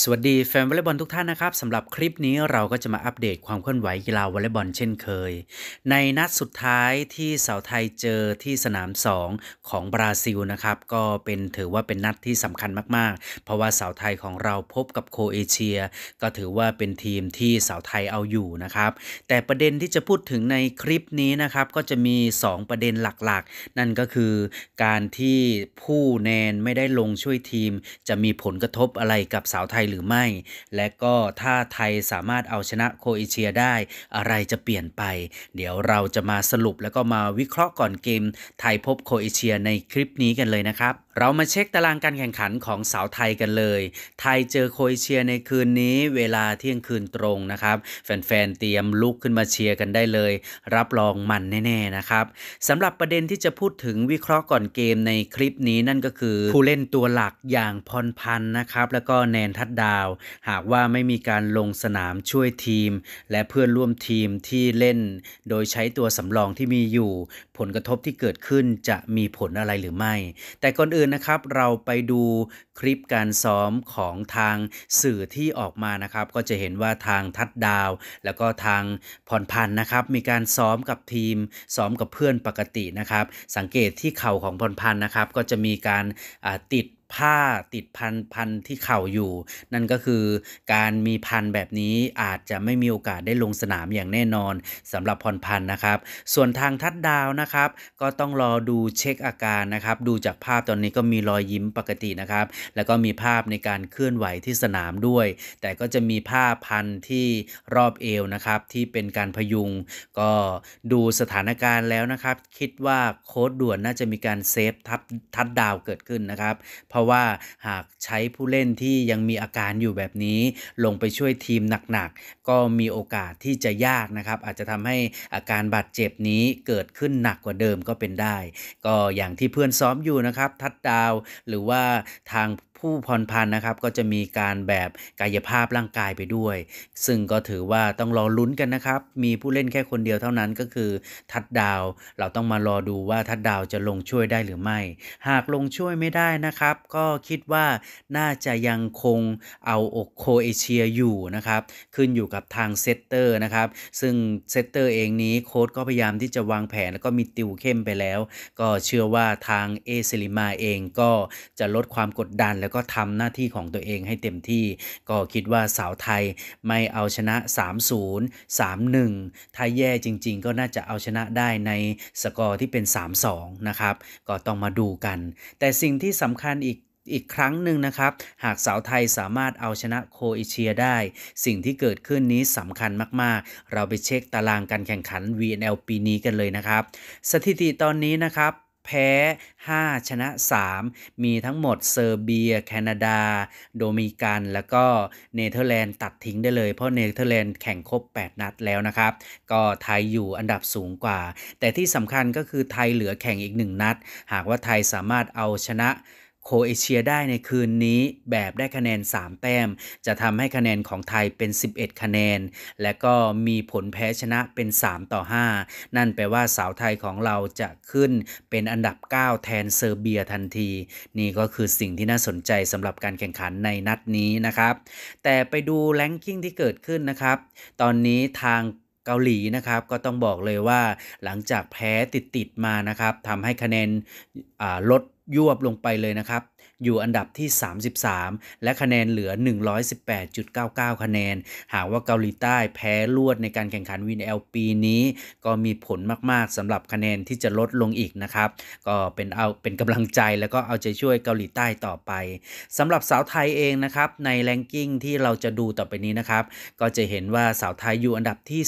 สวัสดีแฟนวอลเลย์บอลทุกท่านนะครับสำหรับคลิปนี้เราก็จะมาอัปเดตความเคลื่อนไหวกีฬาวอลเลย์บอลเช่นเคย ในนัดสุดท้ายที่สาวไทยเจอที่สนาม 2 ของบราซิลนะครับ ก็เป็นถือว่าเป็นนัดที่สำคัญมากๆ เพราะว่าสาวไทยของเราพบกับโคเอเชียก็ถือว่าเป็นทีมที่สาวไทยเอาอยู่นะครับแต่ประเด็นที่จะพูดถึงในคลิปนี้นะครับ ก็จะมี 2 ประเด็นหลักๆ นั่นก็คือการที่ผู้แนนไม่ได้ลงช่วยทีม จะมีผลกระทบอะไรกับสาวไทยยหรือ ไม่ และก็ถ้าไทยสามารถเอาชนะโคเอเชียได้อะไรจะเปลี่ยนไป เดี๋ยวเราจะมาสรุปแล้วก็มาวิเคราะห์ก่อนเกม ไทยพบโคเอเชียในคลิปนี้กันเลยนะครับเรามาเช็คตารางการแข่งขันของสาวไทยกันเลย ไทยเจอโคเอเชียในคืนนี้ เวลาเที่ยงคืนตรงนะครับ แฟนๆเตรียมลุกขึ้นมาเชียร์กันได้เลย รับรองมันแน่ๆนะครับสำหรับประเด็นที่จะพูดถึงวิเคราะห์ก่อนเกมในคลิปนี้นั่นก็คือผู้เล่นตัวหลักอย่างพรพันธ์นะครับแล้วก็แนนทัดดาวหากว่าไม่มีการลงสนามช่วยทีม และเพื่อนร่วมทีมที่เล่น โดยใช้ตัวสำรองที่มีอยู่ผลกระทบที่เกิดขึ้นจะมีผลอะไรหรือไม่ แต่ก่อนอื่นนะครับเราไปดูคลิปการซ้อมของทางสื่อที่ออกมานะครับ ก็จะเห็นว่าทางทัดดาว แล้วก็ทางพรพันธ์นะครับ มีการซ้อมกับทีม ซ้อมกับเพื่อนปกตินะครับ สังเกตที่เข่าของพรพันธ์นะครับก็จะมีการติดผ้าติดพันพันที่เข่าอยู่ นั่นก็คือการมีพันแบบนี้อาจจะไม่มีโอกาสได้ลงสนามอย่างแน่นอนสำหรับพรพันธ์นะครับ ส่วนทางทัดดาวนะครับ ก็ต้องรอดูเช็คอาการนะครับ ดูจากภาพตอนนี้ก็มีรอยยิ้มปกตินะครับ แล้วก็มีภาพในการเคลื่อนไหวที่สนามด้วย แต่ก็จะมีผ้าพันที่รอบเอวนะครับ ที่เป็นการพยุงก็ดูสถานการณ์แล้วนะครับ คิดว่าโค้ดด่วนน่าจะมีการเซฟทัดทัดดาวเกิดขึ้นนะครับเพราะราะว่าหากใช้ผู้เล่นที่ยังมีอาการอยู่แบบนี้ลงไปช่วยทีมหนักๆก็มีโอกาสที่จะยากนะครับอาจจะทำให้อาการบาดเจ็บนี้เกิดขึ้นหนักกว่าเดิมก็เป็นได้ก็อย่างที่เพื่อนซ้อมอยู่นะครับทัดดาวหรือว่าทางผู้ผ่อนพันนะครับก็จะมีการแบบกายภาพร่างกายไปด้วย ซึ่งก็ถือว่าต้องรอลุ้นกันนะครับมีผู้เล่นแค่คนเดียวเท่านั้นก็คือทัดดาวเราต้องมารอดูว่าทัดดาวจะลงช่วยได้หรือไม่หากลงช่วยไม่ได้นะครับ ก็คิดว่าน่าจะยังคงเอาอกโคเอเชียอยู่นะครับขึ้นอยู่กับทางเซตเตอร์นะครับ ซึ่งเซตเตอร์เองนี้โค้ดก็พยายามที่จะวางแผนแล้วก็มีติวเข้มไปแล้ว ก็เชื่อว่าทางเอเซลิมาเองก็จะลดความกดดันแล้วก็ทำหน้าที่ของตัวเองให้เต็มที่ ก็คิดว่าสาวไทยไม่เอาชนะ 3-0 3-1 ถ้าแย่จริงๆก็น่าจะเอาชนะได้ในสกอร์ที่เป็น 3-2 นะครับ ก็ต้องมาดูกัน แต่สิ่งที่สำคัญอีกอีกครั้งหนึ่งนะครับ หากสาวไทยสามารถเอาชนะโคอิเชียได้ สิ่งที่เกิดขึ้นนี้สำคัญมากๆ เราไปเช็คตารางการแข่งขัน VNL ปีนี้กันเลยนะครับ สถิติตอนนี้นะครับแพ้ 5 ชนะ 3 มีทั้งหมดเซอร์เบีย แคนาดา โดมิกัน แล้วก็ เนเธอร์แลนด์ตัดทิ้งได้เลย เพราะเนเธอร์แลนด์แข่งครบ 8 นัดแล้วนะครับ ก็ไทยอยู่อันดับสูงกว่า แต่ที่สำคัญก็คือไทยเหลือแข่งอีก 1 นัด หากว่าไทยสามารถเอาชนะโคเอเชียได้ในคืนนี้แบบได้คะแนน 3 แต้ม จะทำให้คะแนนของไทยเป็น 11 คะแนน และก็มีผลแพ้ชนะเป็น 3 ต่อ 5 นั่นแปลว่าสาวไทยของเราจะขึ้นเป็นอันดับ 9 แทนเซอร์เบียทันที นี่ก็คือสิ่งที่น่าสนใจสำหรับการแข่งขันในนัดนี้นะครับ แต่ไปดูแลนกิ้งที่เกิดขึ้นนะครับ ตอนนี้ทางเกาหลีนะครับก็ต้องบอกเลยว่า หลังจากแพ้ติดๆมานะครับทำให้คะแนนลดยวบลงไปเลยนะครับ อยู่อันดับที่ 33 และคะแนนเหลือ118.99 คะแนน หากว่าเกาหลีใต้แพ้ลวดในการแข่งขันวินเอลปีนี้ ก็มีผลมากๆสำหรับคะแนนที่จะลดลงอีกนะครับก็เป็นเอาเป็นกำลังใจแล้วก็เอาใจช่วยเกาหลีใต้ต่อไปสำหรับสาวไทยเองนะครับในแรงกิ้งที่เราจะดูต่อไปนี้นะครับ ก็จะเห็นว่าสาวไทยอยู่อันดับที่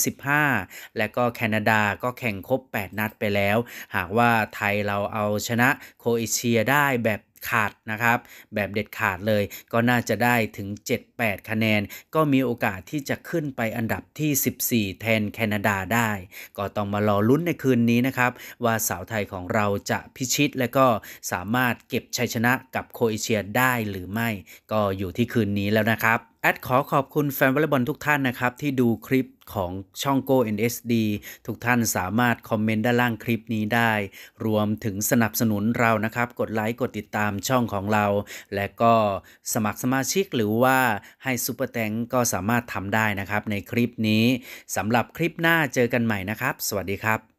15 และก็แคนาดาก็แข่งครบ 8 นัดไปแล้ว หากว่าไทยเราเอาชนะโคอิชิเชียร์ได้แบบขาดนะครับแบบเด็ดขาดเลยก็น่าจะได้ถึง 78 คะแนนก็มีโอกาสที่จะขึ้นไปอันดับที่ 14 แทนแคนาดาได้ ก็ต้องมารอลุ้นในคืนนี้นะครับ ว่าสาวไทยของเราจะพิชิตและก็สามารถเก็บชัยชนะกับโคเอเชียได้หรือไม่ ก็อยู่ที่คืนนี้แล้วนะครับ แอดขอขอบคุณแฟนวอลเลย์บอลทุกท่านนะครับ ที่ดูคลิปของช่อง GO NSD ทุกท่านสามารถคอมเมนต์ด้านล่างคลิปนี้ได้ รวมถึงสนับสนุนเรานะครับกดไลค์กดติดตามามช่องของเราและก็สมัครสมาชิกหรือว่าให้ซุปเปอร์แตงก็สามารถทำได้นะครับในคลิปนี้สำหรับคลิปหน้าเจอกันใหม่นะครับ สวัสดีครับ